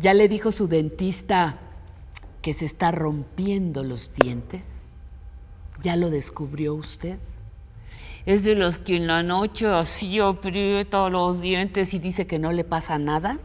¿Ya le dijo su dentista que se está rompiendo los dientes? ¿Ya lo descubrió usted? Es de los que en la noche así aprieta los dientes y dice que no le pasa nada.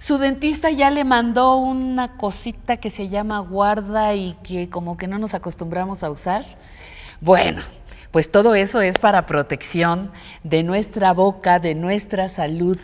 Su dentista ya le mandó una cosita que se llama guarda y que como que no nos acostumbramos a usar. Bueno, pues todo eso es para protección de nuestra boca, de nuestra salud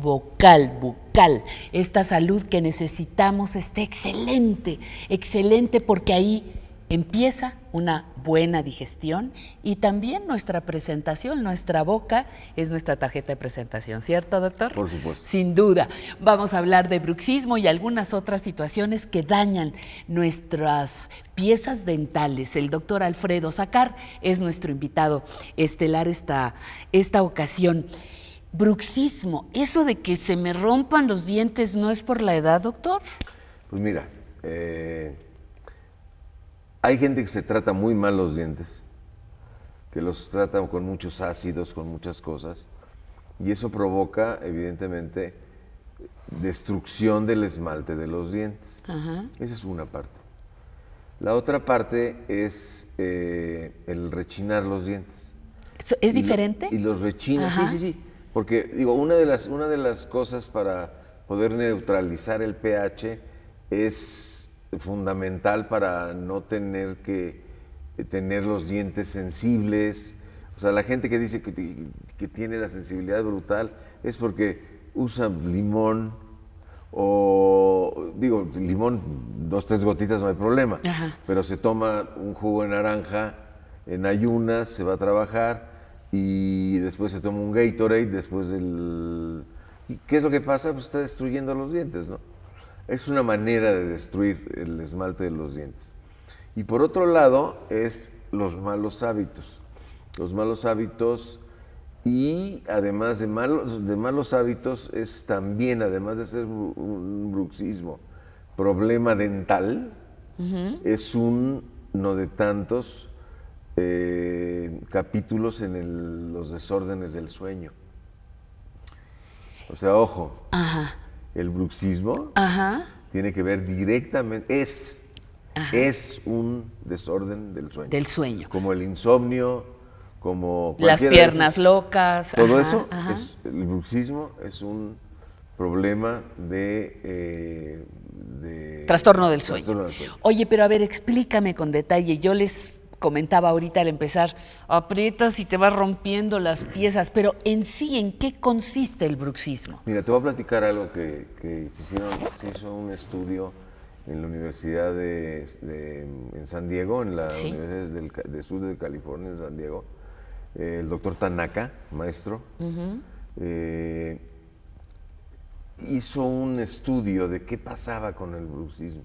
vocal, bucal. Esta salud que necesitamos está excelente, excelente porque ahí empieza una buena digestión y también nuestra presentación, nuestra boca es nuestra tarjeta de presentación, ¿cierto, doctor? Por supuesto. Sin duda. Vamos a hablar de bruxismo y algunas otras situaciones que dañan nuestras piezas dentales. El doctor Alfredo Sacar es nuestro invitado estelar esta, esta ocasión bruxismo. Eso de que se me rompan los dientes no es por la edad, doctor. Pues mira, eh, hay gente que se trata muy mal los dientes, que los trata con muchos ácidos, con muchas cosas, y eso provoca, evidentemente, destrucción del esmalte de los dientes. Esa es una parte. La otra parte es eh, el rechinar los dientes. ¿Es diferente? Y, los rechinas, sí, sí, sí. Porque, digo, una de las, una de las cosas para poder neutralizar el pH es fundamental para no tener que tener los dientes sensibles. O sea, la gente que dice que, que tiene la sensibilidad brutal es porque usa limón o, digo, limón, dos, tres gotitas no hay problema, pero se toma un jugo de naranja en ayunas, se va a trabajar y después se toma un Gatorade, después del... ¿Y ¿Qué es lo que pasa? Pues está destruyendo los dientes, ¿no? Es una manera de destruir el esmalte de los dientes. Y por otro lado es los malos hábitos. Los malos hábitos y además de malos, de malos hábitos es también, además de ser un bruxismo, problema dental, es uno de tantos eh, capítulos en los desórdenes del sueño. O sea, ojo, el bruxismo tiene que ver directamente, es, es un desorden del sueño. Del sueño. Como el insomnio, como... Las piernas locas. Todo eso, el bruxismo es un problema de, eh, trastorno, del, del sueño. Oye, pero a ver, explícame con detalle. Yo les comentaba ahorita al empezar, aprietas y te vas rompiendo las piezas, pero en sí, ¿en qué consiste el bruxismo? Mira, te voy a platicar algo que, se, hizo un estudio en la Universidad de, en San Diego, en la Universidad del, Sur de California, en San Diego, eh, el doctor Tanaka, maestro, eh, hizo un estudio de qué pasaba con el bruxismo.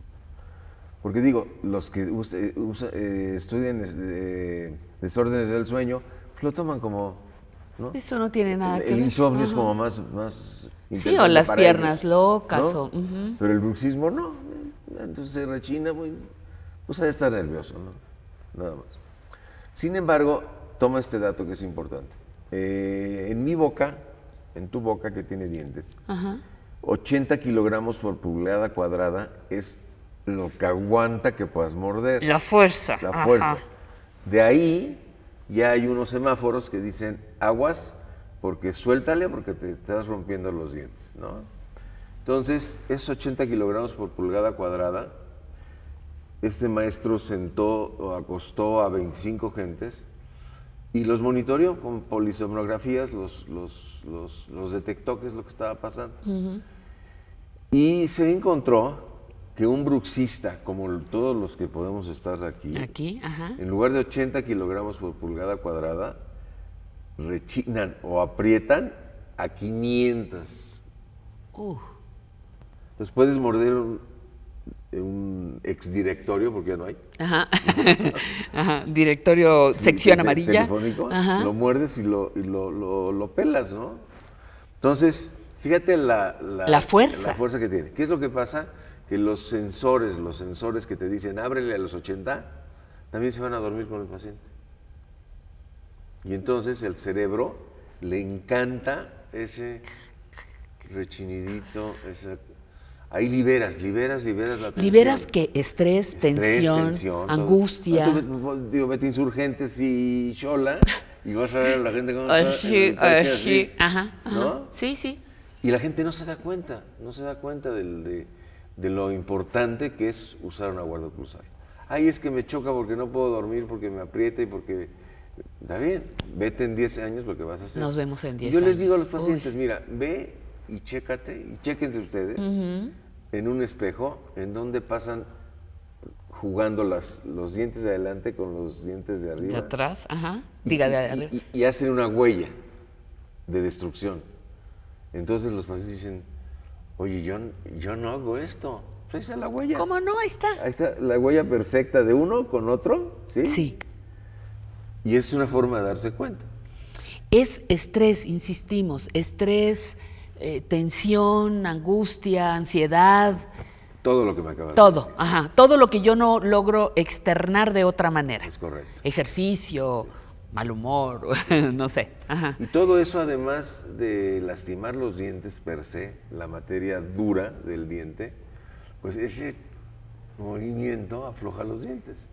Porque digo, los que eh, estudian desórdenes del sueño, pues lo toman como... Eso no tiene nada que ver. El insomnio es como más... más sí, o las piernas locas. Pero el bruxismo no. Entonces se rechina, muy, pues ha estar nervioso, Nada más. Sin embargo, toma este dato que es importante. Eh, en mi boca, en tu boca que tiene dientes, 80 kilogramos por pulgada cuadrada es lo que aguanta que puedas morder. La fuerza. La fuerza. De ahí ya hay unos semáforos que dicen aguas porque suéltale porque te estás rompiendo los dientes, ¿no? Entonces es 80 kilogramos por pulgada cuadrada. Este maestro sentó o acostó a 25 gentes y los monitoreó con polisomnografías, los, los, los, detectó qué es lo que estaba pasando. Y se encontró que un bruxista, como todos los que podemos estar aquí, aquí en lugar de 80 kilogramos por pulgada cuadrada, rechinan o aprietan a 500. Uh. Entonces puedes morder un, ex exdirectorio, porque ya no hay. Ajá. Ajá. Directorio, sección amarilla. Lo muerdes y, lo, pelas, ¿no? Entonces, fíjate la, la, fuerza. la fuerza que tiene. ¿Qué es lo que pasa? que los sensores, los sensores que te dicen ábrele a los 80, también se van a dormir con el paciente. Y entonces el cerebro le encanta ese rechinidito, Ahí liberas, liberas, liberas la ¿Liberas que Estrés, tensión, angustia. Ah, pues, digo, vete insurgentes y chola y vas a ver a la gente cómo Ajá, ¿no? Sí, sí. Y la gente no se da cuenta, no se da cuenta del de lo importante que es usar una guarda cruzal Ay, es que me choca porque no puedo dormir, porque me aprieta y porque... Está bien, vete en 10 años porque vas a hacer. Nos vemos en 10 años. Yo les digo a los pacientes, mira, ve y chécate, y chéquense ustedes en un espejo en donde pasan jugando las, los dientes de adelante con los dientes de arriba. De atrás, ajá. y hacen una huella de destrucción. Entonces los pacientes dicen, oye, yo, yo no hago esto. Pues ahí está la huella. ¿Cómo no? Ahí está. Ahí está la huella perfecta de uno con otro, ¿sí? Sí. Y es una forma de darse cuenta. Es estrés, insistimos, estrés, eh, tensión, angustia, ansiedad. Todo lo que me acabas todo, de decir. Todo, ajá. Todo lo que yo no logro externar de otra manera. Es correcto. Ejercicio, mal humor, no sé. Y todo eso además de lastimar los dientes per se, la materia dura del diente, pues ese movimiento afloja los dientes.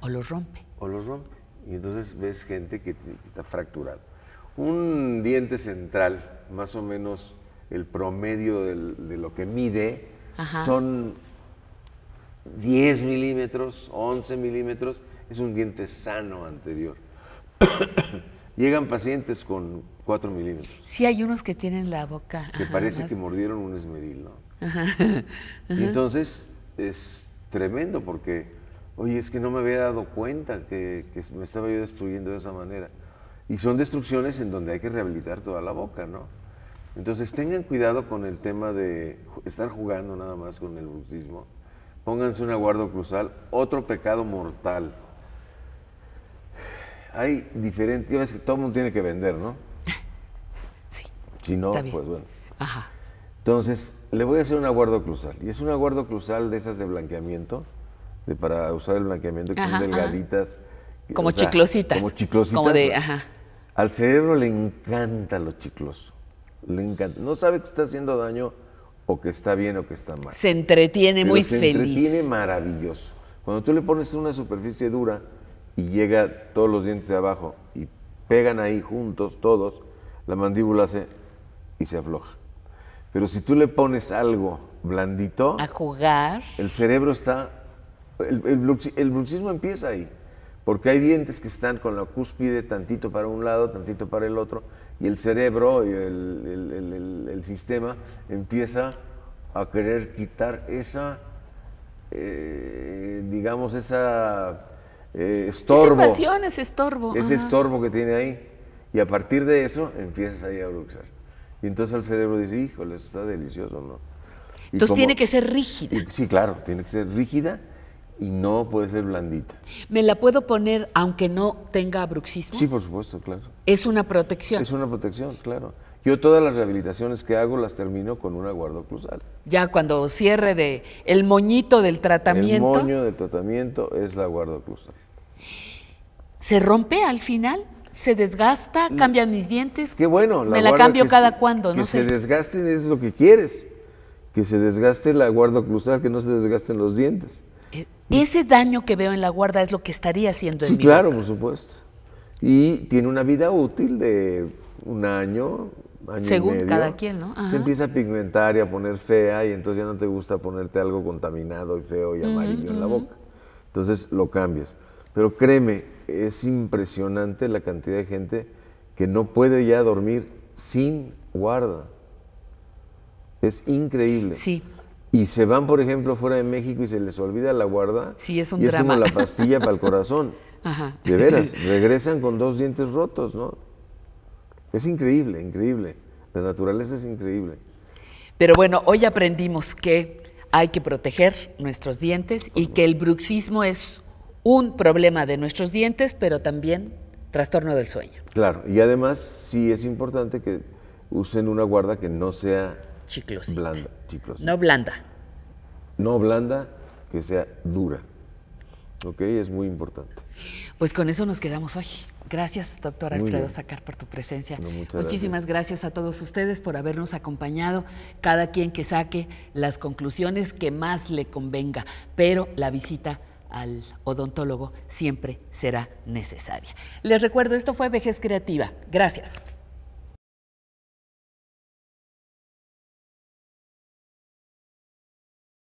O los rompe. O los rompe. Y entonces ves gente que, está fracturado. Un diente central, más o menos el promedio de lo que mide, son 10 milímetros, 11 milímetros es un diente sano anterior. Llegan pacientes con 4 milímetros. Sí, hay unos que tienen la boca. Que parece que mordieron un esmeril, ¿no? Y entonces es tremendo porque, oye, es que no me había dado cuenta que, que me estaba yo destruyendo de esa manera. Y son destrucciones en donde hay que rehabilitar toda la boca, ¿no? Entonces tengan cuidado con el tema de estar jugando nada más con el bruxismo. Pónganse un aguardo cruzal, otro pecado mortal hay diferentes, todo el mundo tiene que vender, ¿no? Sí. Si no, pues bueno. Ajá. Entonces, le voy a hacer un aguardo cruzal. Y es un aguardo cruzal de esas de blanqueamiento, de para usar el blanqueamiento, que son delgaditas. Como chiclositas. Como chiclositas. Como de, pues. ajá. Al cerebro le encanta lo chicloso. Le encanta. No sabe que está haciendo daño o que está bien o que está mal. Se entretiene muy feliz. Se entretiene maravilloso. Cuando tú le pones una superficie dura, y llega todos los dientes de abajo y pegan ahí juntos todos, la mandíbula se... y se afloja. Pero si tú le pones algo blandito. A jugar. El cerebro está. El, bruxismo empieza ahí. Porque hay dientes que están con la cúspide tantito para un lado, tantito para el otro. Y el cerebro y el, sistema empieza a querer quitar esa. Eh, digamos, esa eh, estorbo. Es estorbo. Ese estorbo que tiene ahí. Y a partir de eso empiezas ahí a bruxar. Y entonces el cerebro dice, híjole, está delicioso, ¿no? entonces tiene que ser rígida. sí, claro, tiene que ser rígida y no puede ser blandita. ¿Me la puedo poner aunque no tenga bruxismo? Sí, por supuesto, claro. Es una protección. Es una protección, claro. Yo todas las rehabilitaciones que hago las termino con una guardoclusal. Ya cuando cierre de el moñito del tratamiento. El moño del tratamiento es la guardoclusal. Se rompe al final, se desgasta, mm. cambian mis dientes. Qué bueno. me la cambio cada cuando, que no se desgasten es lo que quieres. Que se desgaste la guarda oclusal, que no se desgasten los dientes. E, ese daño que veo en la guarda es lo que estaría haciendo en sí, claro, por supuesto. Y tiene una vida útil de un año, año Según cada quien, ¿no? Se empieza a pigmentar y a poner fea y entonces ya no te gusta ponerte algo contaminado y feo y amarillo en la boca. Entonces lo cambias. Pero créeme, es impresionante la cantidad de gente que no puede ya dormir sin guarda. Es increíble. Sí. Y se van, por ejemplo, fuera de México y se les olvida la guarda. Sí, es un y Es como la pastilla para el corazón. Ajá. De veras, regresan con dos dientes rotos, ¿no? Es increíble, increíble. La naturaleza es increíble. Pero bueno, hoy aprendimos que hay que proteger nuestros dientes y que el bruxismo es un problema de nuestros dientes, pero también trastorno del sueño. Claro, y además sí es importante que usen una guarda que no sea chiclosita. blanda. No blanda. No blanda, que sea dura. Ok, es muy importante. Pues con eso nos quedamos hoy. Gracias, doctor Alfredo Sacar, por tu presencia. Muchísimas gracias a todos ustedes por habernos acompañado. Cada quien que saque las conclusiones que más le convenga, pero la visita al odontólogo siempre será necesaria. Les recuerdo, esto fue Vejez Creativa. Gracias.